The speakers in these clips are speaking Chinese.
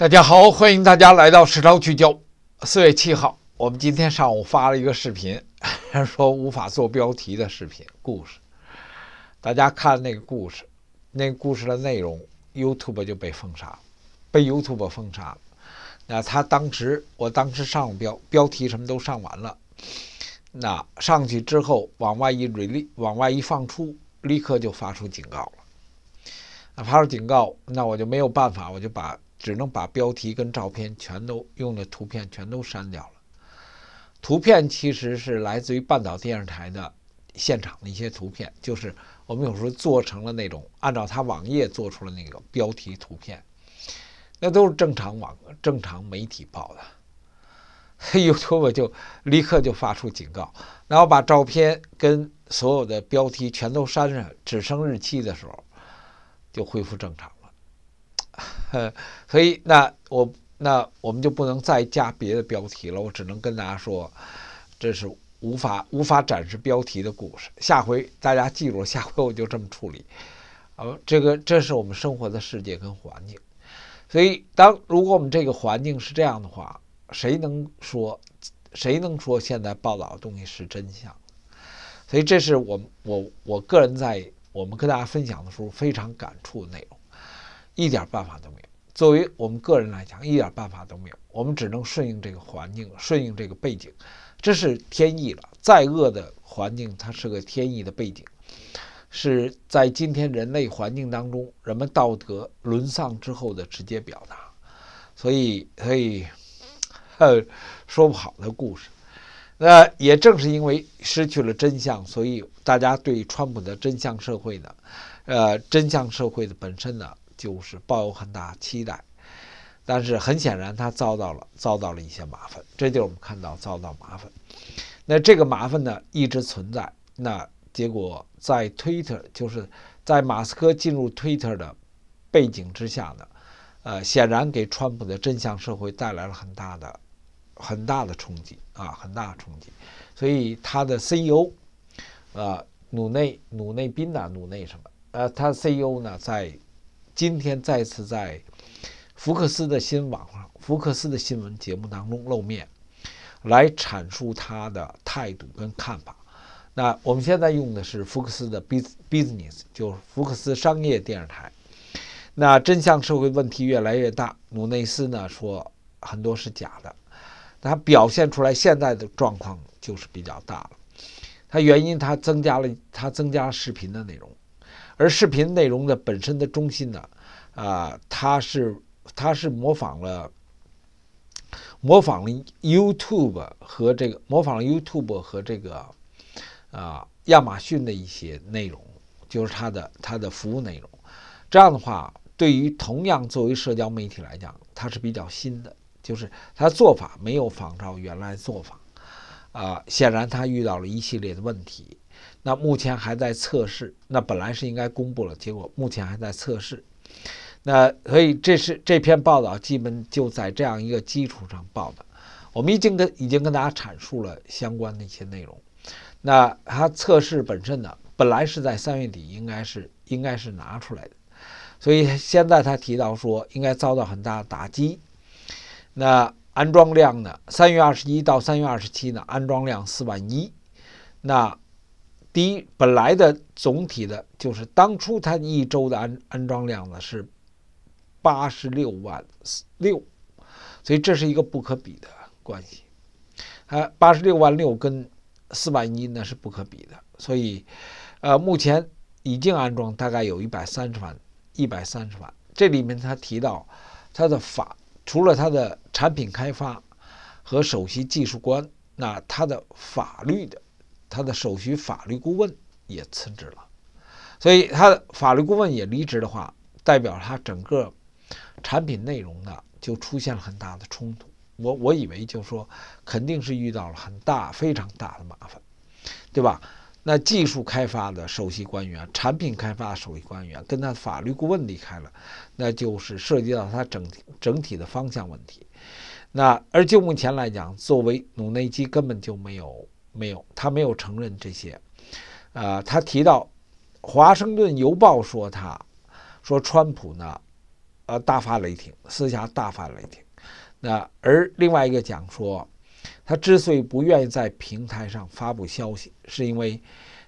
大家好，欢迎大家来到《时昭聚焦》。四月七号，我们今天上午发了一个视频，说无法做标题的视频故事。大家看那个故事，那故事的内容，YouTube 就被封杀被 YouTube 封杀了。那他当时，我当时上标标题什么都上完了，那上去之后，往外一 release，往外一放出，立刻就发出警告了。那发出警告，那我就没有办法，我就把。只能把标题跟照片全都用的图片全都删掉了。图片其实是来自于半岛电视台的现场的一些图片，就是我们有时候做成了那种按照他网页做出了那个标题图片，那都是正常网正常媒体报的。YouTube 就立刻就发出警告，然后把照片跟所有的标题全都删上，只剩日期的时候就恢复正常。呵，所以那我那我们就不能再加别的标题了，我只能跟大家说，这是无法无法展示标题的故事。下回大家记住，下回我就这么处理。呃，这个这是我们生活的世界跟环境。所以，当如果我们这个环境是这样的话，谁能说，谁能说现在报道的东西是真相？所以，这是我我我个人在我们跟大家分享的时候非常感触的内容。一点办法都没有。作为我们个人来讲，一点办法都没有。我们只能顺应这个环境，顺应这个背景，这是天意了。再恶的环境，它是个天意的背景，是在今天人类环境当中，人们道德沦丧之后的直接表达。所以，所以，说不好的故事。那也正是因为失去了真相，所以大家对川普的真相社会呢，呃，真相社会的本身呢。就是抱有很大期待，但是很显然他遭到了遭到了一些麻烦，这就是我们看到遭到麻烦。那这个麻烦呢一直存在，那结果在 Twitter 就是在马斯克进入 Twitter 的背景之下呢，呃，显然给川普的真相社会带来了很大的很大的冲击啊，很大的冲击。所以他的 CEO 呃努内努内宾呐努内什么呃他 CEO 呢在今天再次在福克斯的新网上，福克斯的新闻节目当中露面，来阐述他的态度跟看法。那我们现在用的是福克斯的 b i s business，就是福克斯商业电视台。那真相社会问题越来越大，努内斯呢说很多是假的。他表现出来现在的状况就是比较大了。他原因他增加了他增加视频的内容。而视频内容的本身的中心呢，啊，它是它是模仿了模仿了 YouTube 和这个模仿了 YouTube 和这个啊亚马逊的一些内容，就是它的它的服务内容。这样的话，对于同样作为社交媒体来讲，它是比较新的，就是它做法没有仿照原来做法，啊，显然它遇到了一系列的问题。那目前还在测试，那本来是应该公布了，结果目前还在测试。那所以这是这篇报道基本就在这样一个基础上报的。我们已经跟已经跟大家阐述了相关的一些内容。那它测试本身呢，本来是在三月底应该是应该是拿出来的，所以现在他提到说应该遭到很大的打击。那安装量呢，三月二十一到三月二十七呢，安装量四万一。那第一，本来的总体的，就是当初它一周的安安装量呢是八十六万六，所以这是一个不可比的关系。呃，八十六万六跟四万一呢是不可比的，所以，呃，目前已经安装大概有一百三十万，一百三十万。这里面他提到他的法，除了他的产品开发和首席技术官，那他的法律的。他的首席法律顾问也辞职了，所以他的法律顾问也离职的话，代表他整个产品内容呢就出现了很大的冲突。我我以为就说，肯定是遇到了很大、非常大的麻烦，对吧？那技术开发的首席官员、产品开发首席官员跟他法律顾问离开了，那就是涉及到他整整体的方向问题。那而就目前来讲，作为努内基根本就没有。没有，他没有承认这些，呃，他提到，《华盛顿邮报》说他，说川普呢，呃，大发雷霆，私下大发雷霆。那而另外一个讲说，他之所以不愿意在平台上发布消息，是因为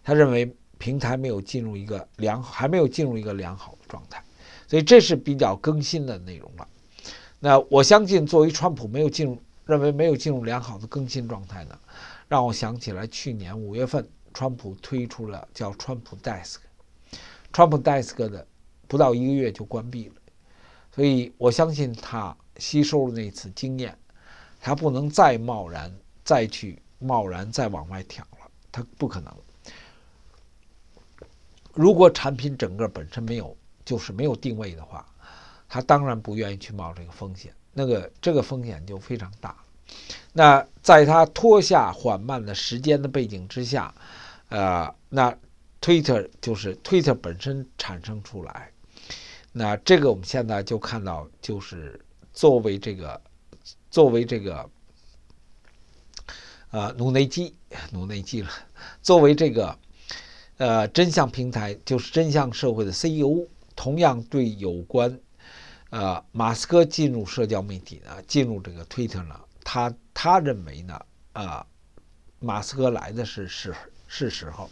他认为平台没有进入一个良，好，还没有进入一个良好的状态，所以这是比较更新的内容了。那我相信，作为川普，没有进入，认为没有进入良好的更新状态呢。让我想起来，去年五月份，川普推出了叫“川普 Desk”，川普 Desk 的不到一个月就关闭了，所以我相信他吸收了那次经验，他不能再贸然再去贸然再往外挑了，他不可能。如果产品整个本身没有就是没有定位的话，他当然不愿意去冒这个风险，那个这个风险就非常大。那在他脱下缓慢的时间的背景之下，呃，那 Twitter 就是 Twitter 本身产生出来。那这个我们现在就看到，就是作为这个，作为这个，呃，努内基，努内基了。作为这个，呃，真相平台，就是真相社会的 CEO，同样对有关，呃，马斯克进入社交媒体呢，进入这个 Twitter 呢。他他认为呢，啊，马斯克来的是是是时候，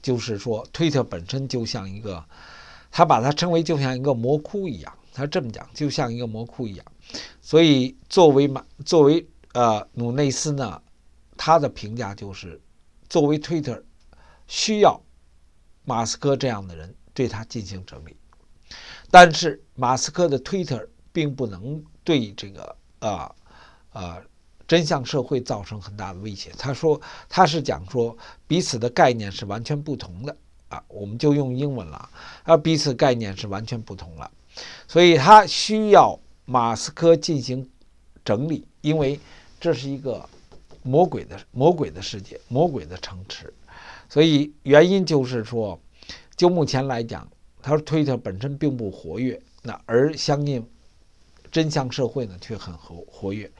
就是说推特本身就像一个，他把它称为就像一个魔窟一样，他这么讲，就像一个魔窟一样。所以，作为马，作为呃，努内斯呢，他的评价就是，作为推特需要马斯克这样的人对他进行整理。但是，马斯克的推特并不能对这个啊。呃，真相社会造成很大的威胁。他说，他是讲说彼此的概念是完全不同的啊，我们就用英文了。而彼此概念是完全不同了，所以他需要马斯克进行整理，因为这是一个魔鬼的魔鬼的世界，魔鬼的城池。所以原因就是说，就目前来讲，他说推特本身并不活跃，那而相应真相社会呢却很活活跃。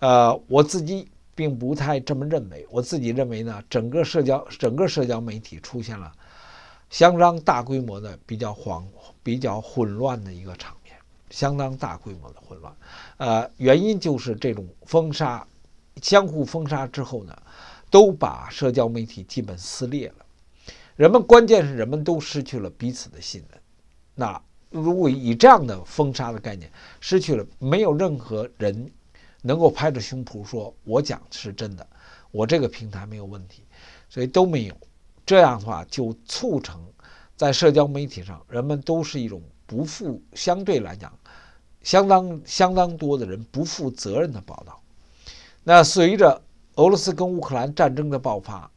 呃，我自己并不太这么认为。我自己认为呢，整个社交、整个社交媒体出现了相当大规模的比较黄比较混乱的一个场面，相当大规模的混乱。呃，原因就是这种封杀、相互封杀之后呢，都把社交媒体基本撕裂了。人们关键是人们都失去了彼此的信任。那如果以这样的封杀的概念，失去了没有任何人。能够拍着胸脯说：“我讲是真的，我这个平台没有问题。”所以都没有这样的话，就促成在社交媒体上，人们都是一种不负相对来讲相当相当多的人不负责任的报道。那随着俄罗斯跟乌克兰战争的爆发，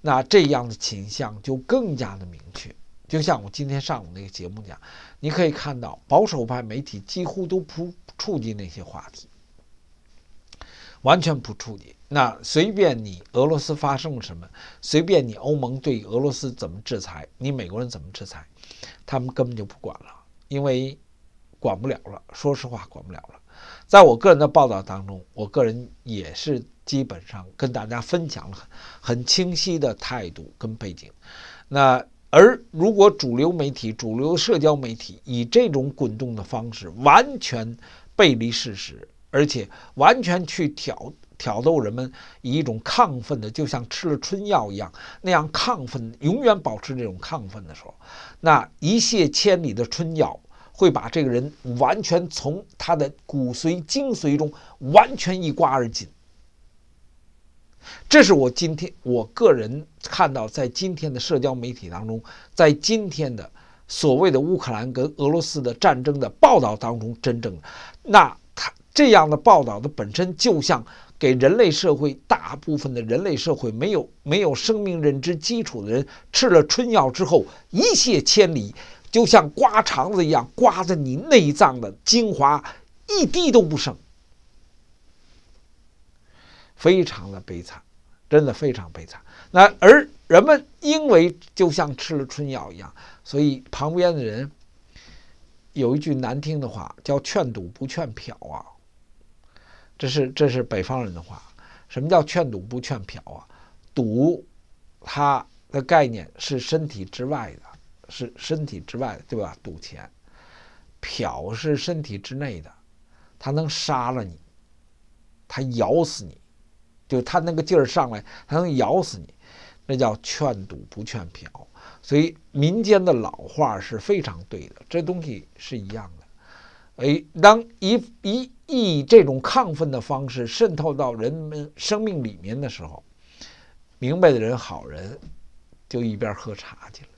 那这样的倾向就更加的明确。就像我今天上午那个节目讲，你可以看到保守派媒体几乎都不触及那些话题。完全不处理，那随便你俄罗斯发生了什么，随便你欧盟对俄罗斯怎么制裁，你美国人怎么制裁，他们根本就不管了，因为管不了了。说实话，管不了了。在我个人的报道当中，我个人也是基本上跟大家分享了很很清晰的态度跟背景。那而如果主流媒体、主流社交媒体以这种滚动的方式完全背离事实。而且完全去挑挑逗人们以一种亢奋的，就像吃了春药一样那样亢奋，永远保持这种亢奋的时候，那一泻千里的春药会把这个人完全从他的骨髓精髓中完全一刮而尽。这是我今天我个人看到在今天的社交媒体当中，在今天的所谓的乌克兰跟俄罗斯的战争的报道当中，真正那。这样的报道的本身，就像给人类社会大部分的人类社会没有没有生命认知基础的人吃了春药之后一泻千里，就像刮肠子一样，刮的你内脏的精华，一滴都不剩，非常的悲惨，真的非常悲惨。那而人们因为就像吃了春药一样，所以旁边的人有一句难听的话叫“劝赌不劝嫖”啊。这是这是北方人的话，什么叫劝赌不劝嫖啊？赌，它的概念是身体之外的，是身体之外，对吧？赌钱，嫖是身体之内的，它能杀了你，它咬死你，就它那个劲儿上来，它能咬死你，那叫劝赌不劝嫖。所以民间的老话是非常对的，这东西是一样的。哎，当以以以这种亢奋的方式渗透到人们生命里面的时候，明白的人、好人就一边喝茶去了。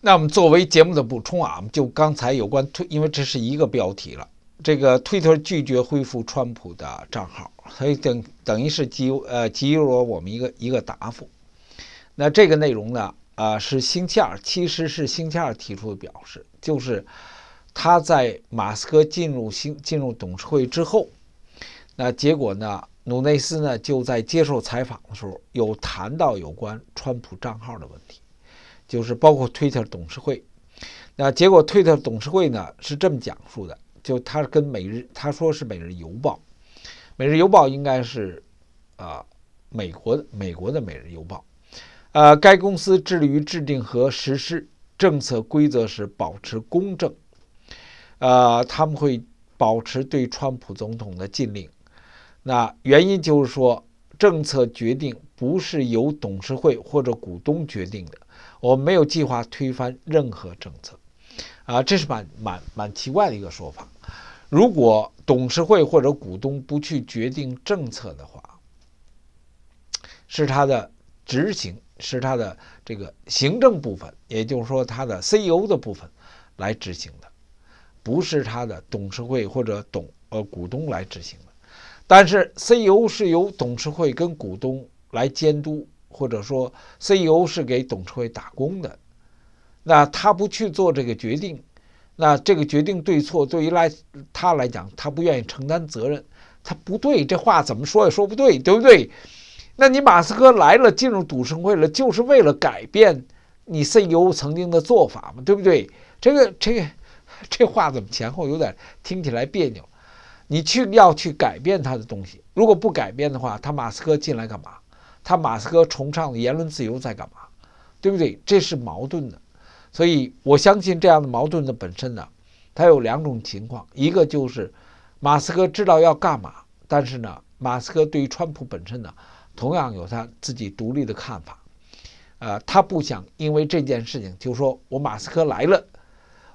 那我们作为节目的补充啊，就刚才有关推，因为这是一个标题了。这个推特拒绝恢复川普的账号，所以等等于是给呃给予了我们一个一个答复。那这个内容呢，啊是星期二，其实是星期二提出的表示，就是。他在马斯克进入新进入董事会之后，那结果呢？努内斯呢就在接受采访的时候有谈到有关川普账号的问题，就是包括推特董事会。那结果推特董事会呢是这么讲述的：就他跟《每日》，他说是《每日邮报》，《每日邮报》应该是啊美国美国的《每日邮报》。呃，该公司致力于制定和实施政策规则时保持公正。呃，他们会保持对川普总统的禁令。那原因就是说，政策决定不是由董事会或者股东决定的。我没有计划推翻任何政策。啊，这是蛮蛮蛮奇怪的一个说法。如果董事会或者股东不去决定政策的话，是他的执行，是他的这个行政部分，也就是说，他的 CEO 的部分来执行的。不是他的董事会或者董呃股东来执行的，但是 CEO 是由董事会跟股东来监督，或者说 CEO 是给董事会打工的。那他不去做这个决定，那这个决定对错，对于来他来讲，他不愿意承担责任，他不对，这话怎么说也说不对，对不对？那你马斯克来了，进入董事会了，就是为了改变你 CEO 曾经的做法嘛，对不对？这个这个。这话怎么前后有点听起来别扭？你去要去改变他的东西，如果不改变的话，他马斯克进来干嘛？他马斯克崇尚言论自由在干嘛？对不对？这是矛盾的。所以我相信这样的矛盾的本身呢，它有两种情况：一个就是马斯克知道要干嘛，但是呢，马斯克对于川普本身呢，同样有他自己独立的看法。呃，他不想因为这件事情就说我马斯克来了。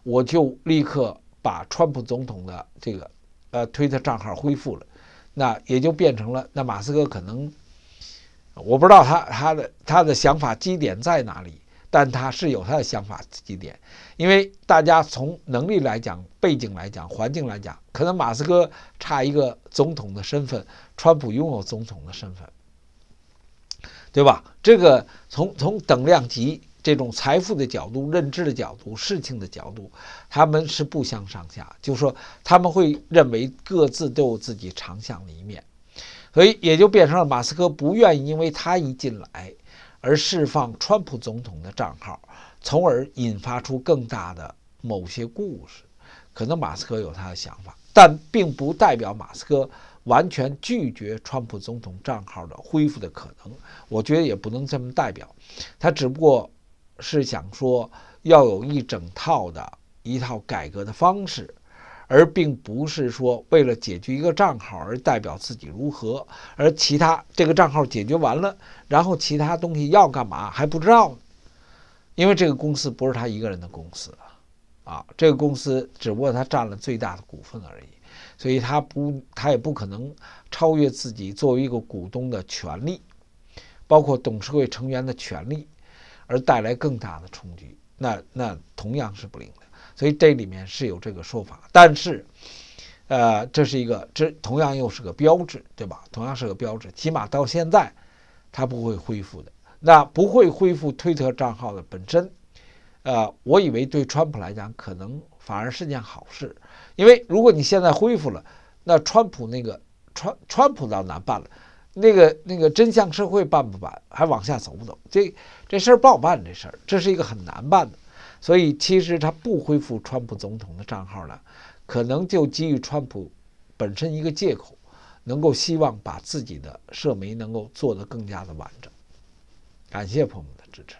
我就立刻把川普总统的这个呃推特账号恢复了，那也就变成了那马斯克可能我不知道他他的他的想法基点在哪里，但他是有他的想法基点，因为大家从能力来讲、背景来讲、环境来讲，可能马斯克差一个总统的身份，川普拥有总统的身份，对吧？这个从从等量级。这种财富的角度、认知的角度、事情的角度，他们是不相上下。就是说他们会认为各自都有自己长项的一面，所以也就变成了马斯克不愿意因为他一进来而释放川普总统的账号，从而引发出更大的某些故事。可能马斯克有他的想法，但并不代表马斯克完全拒绝川普总统账号的恢复的可能。我觉得也不能这么代表，他只不过。是想说要有一整套的一套改革的方式，而并不是说为了解决一个账号而代表自己如何，而其他这个账号解决完了，然后其他东西要干嘛还不知道呢？因为这个公司不是他一个人的公司啊，啊，这个公司只不过他占了最大的股份而已，所以他不，他也不可能超越自己作为一个股东的权利，包括董事会成员的权利。而带来更大的冲击，那那同样是不灵的，所以这里面是有这个说法，但是，呃，这是一个，这同样又是个标志，对吧？同样是个标志，起码到现在，它不会恢复的。那不会恢复推特账号的本身，呃，我以为对川普来讲，可能反而是件好事，因为如果你现在恢复了，那川普那个川川普倒难办了。那个那个真相社会办不办，还往下走不走？这这事儿不好办，这事儿这是一个很难办的。所以其实他不恢复川普总统的账号呢，可能就基于川普本身一个借口，能够希望把自己的社媒能够做得更加的完整。感谢朋友们的支持。